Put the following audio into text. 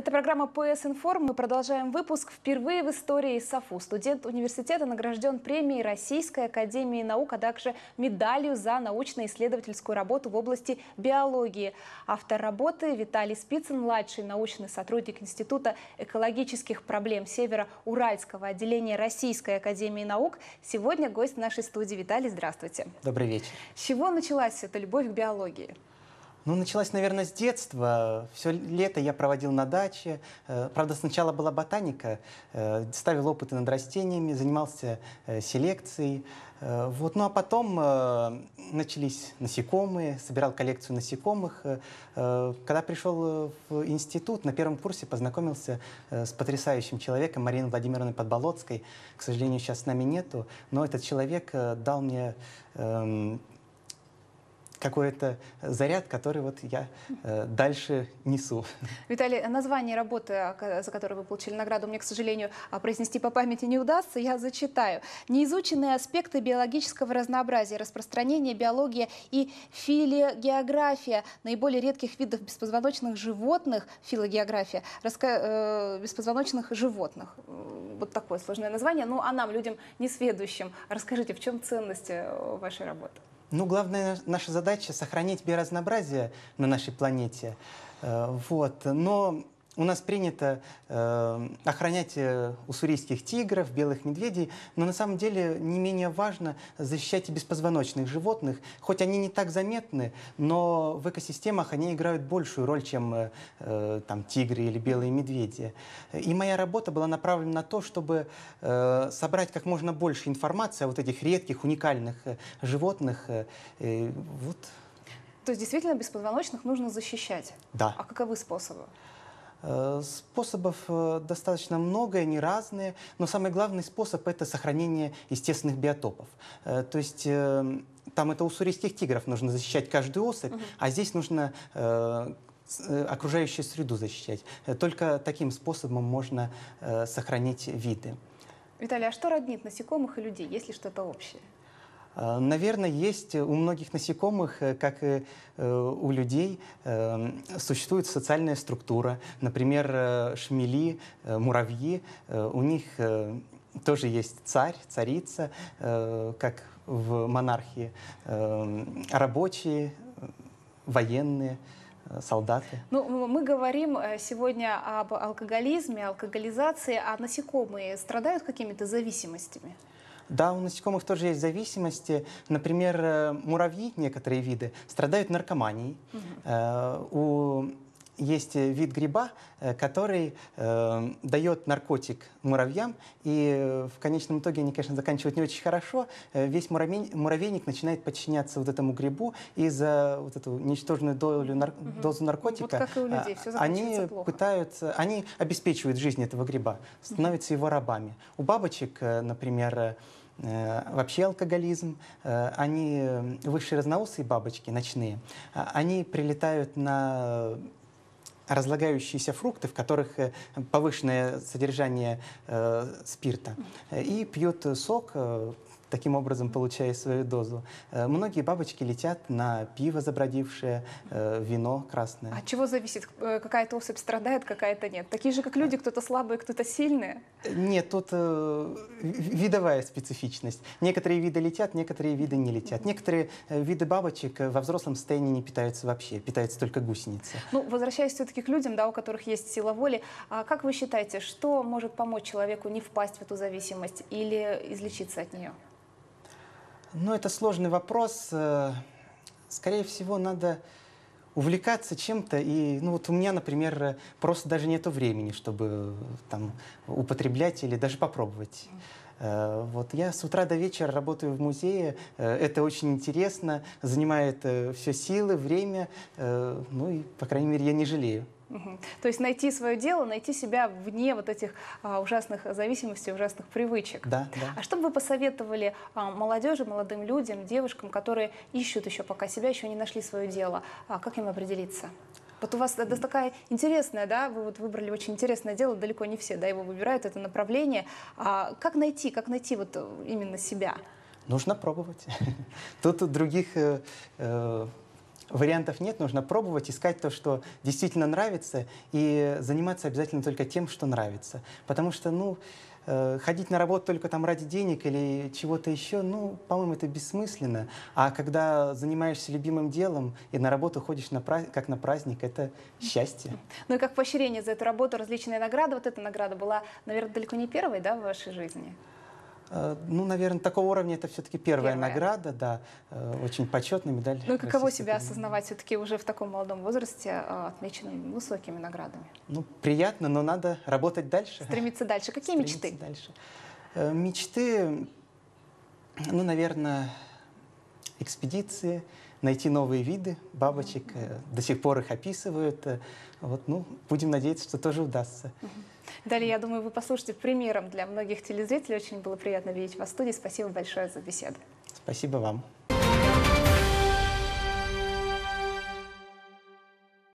Это программа «ПС Информ». Мы продолжаем выпуск. Впервые в истории САФУ студент университета награжден премией Российской Академии Наук, а также медалью за научно-исследовательскую работу в области биологии. Автор работы Виталий Спицын, младший научный сотрудник Института экологических проблем Северо-Уральского отделения Российской Академии Наук. Сегодня гость нашей студии. Виталий, здравствуйте. Добрый вечер. С чего началась эта любовь к биологии? Ну, началась, наверное, с детства. Все лето я проводил на даче. Э, правда, сначала была ботаника. Э, ставил опыты над растениями, занимался э, селекцией. Вот. Ну, а потом начались насекомые. Собирал коллекцию насекомых. Когда пришел в институт, на первом курсе познакомился с потрясающим человеком Мариной Владимировной Подболотской. К сожалению, сейчас с нами нету. Но этот человек дал мне эм, какой-то заряд, который вот я э, дальше несу. Виталий, название работы, за которую вы получили награду, мне, к сожалению, а, произнести по памяти не удастся, я зачитаю. «Неизученные аспекты биологического разнообразия, распространение, биология и филогеография наиболее редких видов беспозвоночных животных, филогеография, раска... э, беспозвоночных животных». Вот такое сложное название, ну а нам, людям несведущим, расскажите, в чем ценность э, вашей работы? Ну, главная наша задача — сохранить биоразнообразие на нашей планете. Э, вот. Но у нас принято э, охранять э, уссурийских тигров, белых медведей, но на самом деле не менее важно защищать и беспозвоночных животных. Хоть они не так заметны, но в экосистемах они играют большую роль, чем э, э там, тигры или белые медведи. И моя работа была направлена на то, чтобы э, собрать как можно больше информации о вот этих редких, уникальных э, животных. э, вот. То есть действительно беспозвоночных нужно защищать? Да. А каковы способы? Э, способов э, достаточно много, они разные, но самый главный способ – это сохранение естественных биотопов. Э, то есть там это у сурийских тигров нужно защищать каждую особь, угу. а здесь нужно окружающую среду защищать. Только таким способом можно сохранить виды. Виталий, а что роднит насекомых и людей? Есть ли что-то общее? Э, наверное, есть у многих насекомых, э, как и э, у людей, существует социальная структура. Например, шмели, муравьи, у них тоже есть царь, царица, как в монархии, рабочие, военные солдаты. Ну, мы говорим сегодня об алкоголизме, алкоголизации, а насекомые страдают какими-то зависимостями? Да, у насекомых тоже есть зависимости. Например, э, муравьи, некоторые виды, страдают наркоманией. Угу. У есть э, вид гриба, э, который э, эм, дает наркотик муравьям, и э, в конечном итоге они, конечно, заканчивают не очень хорошо. Весь муравей, муравейник начинает подчиняться вот этому грибу, и за вот эту ничтожную долю нар, угу. дозу наркотика вот как и у а, людей, все они плохо. пытаются, они обеспечивают жизнь этого гриба, становятся угу. его рабами. У бабочек, например, вообще алкоголизм, они высшие разноусые бабочки ночные, а, они прилетают на разлагающиеся фрукты, в которых э, повышенное содержание э, спирта, э, и пьет сок таким образом получая свою дозу. Э, многие бабочки летят на пиво забродившее, э, вино красное. От чего зависит? Э, какая-то особь страдает, какая-то нет? Такие же, как люди, кто-то слабые, кто-то сильные? Нет, тут видовая специфичность. Некоторые виды летят, некоторые виды не летят. Некоторые виды бабочек во взрослом состоянии не питаются вообще, питаются только гусеницы. Ну, возвращаясь все-таки к людям, да, у которых есть сила воли, а как вы считаете, что может помочь человеку не впасть в эту зависимость или излечиться от нее? Ну, это сложный вопрос. Э, скорее всего, надо увлекаться чем-то. И, ну, вот у меня, например, э, просто даже нет времени, чтобы э, там употреблять или даже попробовать. Вот я с утра до вечера работаю в музее, это очень интересно, занимает все силы, время, ну и, по крайней мере, я не жалею. То есть найти свое дело, найти себя вне вот этих а, ужасных зависимостей, ужасных привычек. Да, да. А что бы вы посоветовали а, молодежи, молодым людям, девушкам, которые ищут еще пока себя, еще не нашли свое дело? А как им определиться? Вот у вас это такая интересная, да, вы вот выбрали очень интересное дело, далеко не все, да, его выбирают, это направление. А как найти, как найти вот э, именно себя? Нужно пробовать. Тут других э, э, вариантов нет, нужно пробовать, искать то, что действительно нравится, и заниматься обязательно только тем, что нравится. Потому что, ну, э, ходить на работу только там ради денег или чего-то еще, ну, по-моему, это бессмысленно. А когда занимаешься любимым делом и на работу ходишь на празд... как на праздник, это счастье. Ну и как поощрение за эту работу, различные награды. Вот эта награда была, наверное, далеко не первой, да, в вашей жизни? Э, ну, наверное, такого уровня это все-таки первая, первая награда, да, э, очень почетная медаль. Ну, каково себя победы. осознавать все-таки уже в таком молодом возрасте, э, отмеченным высокими наградами? Ну, приятно, но надо работать дальше. Стремиться дальше. Какие Стремиться мечты? дальше. Мечты, ну, наверное, экспедиции, найти новые виды бабочек. Э, до сих пор их описывают. Э, вот, ну, будем надеяться, что тоже удастся. Далее, я думаю, вы послушаете примером для многих телезрителей. Очень было приятно видеть вас в студии. Спасибо большое за беседу. Спасибо вам.